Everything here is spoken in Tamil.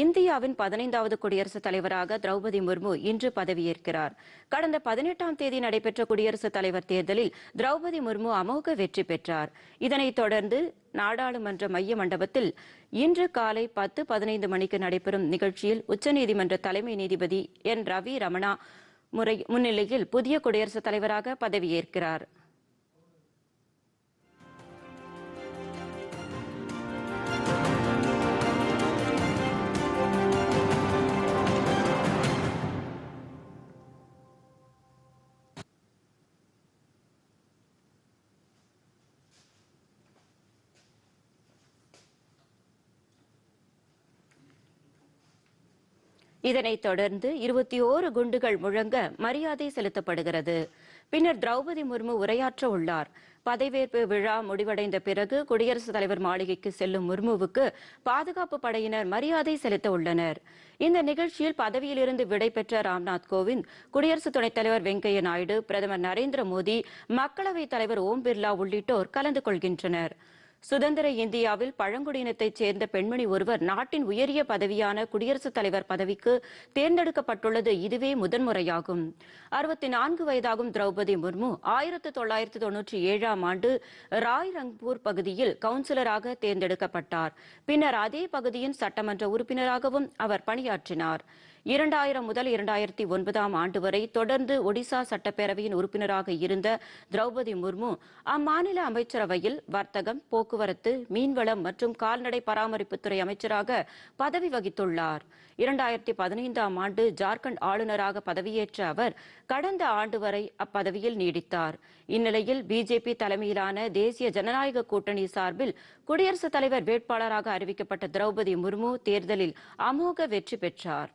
இந்தியாவின் பதினைந்தாவது குடியரசுத் தலைவராக திரௌபதி முர்மு இன்று பதவியேற்கிறார் கடந்த பதினெட்டாம் தேதி நடைபெற்ற குடியரசுத் தலைவர் தேர்தலில் திரௌபதி முர்மு அமோக வெற்றி பெற்றார் இதனைத் தொடர்ந்து நாடாளுமன்ற மைய மண்டபத்தில் இன்று காலை பத்து பதினைந்து மணிக்கு நடைபெறும் நிகழ்ச்சியில் உச்சநீதிமன்ற தலைமை நீதிபதி என் ரவி ரமணா முறை முன்னிலையில் புதிய குடியரசுத் தலைவராக பதவியேற்கிறார் இதனைத் தொடர்ந்து இருபத்தி ஓரு குண்டுகள் முழங்க மரியாதை செலுத்தப்படுகிறது பின்னர் திரௌபதி முர்மு உரையாற்ற உள்ளார் பதவியேற்பு விழா முடிவடைந்த பிறகு குடியரசுத் தலைவர் மாளிகைக்கு செல்லும் முர்முவுக்கு பாதுகாப்பு படையினர் மரியாதை செலுத்த உள்ளனர் இந்த நிகழ்ச்சியில் பதவியிலிருந்து விடைபெற்ற ராம்நாத் கோவிந்த் குடியரசு துணைத் தலைவர் வெங்கையா நாயுடு பிரதமர் நரேந்திர மோடி மக்களவைத் தலைவர் ஓம் பிர்லா உள்ளிட்டோர் கலந்து கொள்கின்றனர் சுதந்திர இந்தியாவில் பழங்குடியினத்தைச் சேர்ந்த பெண்மணி ஒருவர் நாட்டின் உயரிய பதவியான குடியரசுத் தலைவர் பதவிக்கு தேர்ந்தெடுக்கப்பட்டுள்ளது இதுவே முதன்முறையாகும் அறுபத்தி நான்கு வயதாகும் திரௌபதி முர்மு ஆயிரத்தி தொள்ளாயிரத்தி தொன்னூற்றி ஏழாம் ஆண்டு ராய் ரங்பூர் பகுதியில் கவுன்சிலராக தேர்ந்தெடுக்கப்பட்டார் பின்னர் அதே பகுதியின் சட்டமன்ற உறுப்பினராகவும் அவர் பணியாற்றினார் இரண்டாயிரம் முதல் இரண்டாயிரத்தி ஒன்பதாம் ஆண்டு வரை தொடர்ந்து ஒடிசா சட்டப்பேரவையின் உறுப்பினராக இருந்த திரௌபதி முர்மு அம்மாநில அமைச்சரவையில் வர்த்தகம் போக்குவரத்து மீன்வளம் மற்றும் கால்நடை பராமரிப்புத்துறை அமைச்சராக பதவி வகித்துள்ளார் இரண்டாயிரத்தி பதினைந்தாம் ஆண்டு ஜார்க்கண்ட் ஆளுநராக பதவியேற்ற அவர் கடந்த ஆண்டு வரை அப்பதவியில் நீடித்தார் இந்நிலையில் பிஜேபி தலைமையிலான தேசிய ஜனநாயக கூட்டணி சார்பில் குடியரசுத் தலைவர் வேட்பாளராக அறிவிக்கப்பட்ட திரௌபதி முர்மு தேர்தலில் அமோக வெற்றி பெற்றார்